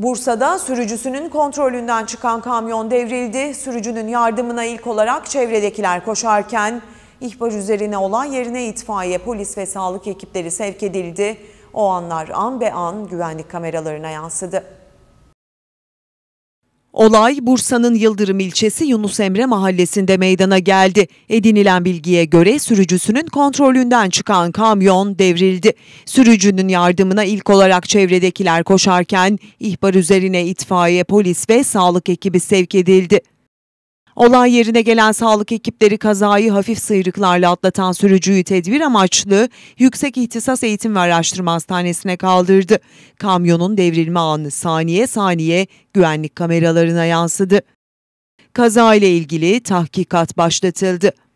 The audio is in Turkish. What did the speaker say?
Bursa'da sürücüsünün kontrolünden çıkan kamyon devrildi. Sürücünün yardımına ilk olarak çevredekiler koşarken ihbar üzerine olan yerine itfaiye, polis ve sağlık ekipleri sevk edildi. O anlar an be an güvenlik kameralarına yansıdı. Olay Bursa'nın Yıldırım ilçesi Yunus Emre mahallesinde meydana geldi. Edinilen bilgiye göre sürücüsünün kontrolünden çıkan kamyon devrildi. Sürücünün yardımına ilk olarak çevredekiler koşarken ihbar üzerine itfaiye, polis ve sağlık ekibi sevk edildi. Olay yerine gelen sağlık ekipleri kazayı hafif sıyrıklarla atlatan sürücüyü tedbir amaçlı Yüksek İhtisas Eğitim ve Araştırma Hastanesi'ne kaldırdı. Kamyonun devrilme anı saniye saniye güvenlik kameralarına yansıdı. Kaza ile ilgili tahkikat başlatıldı.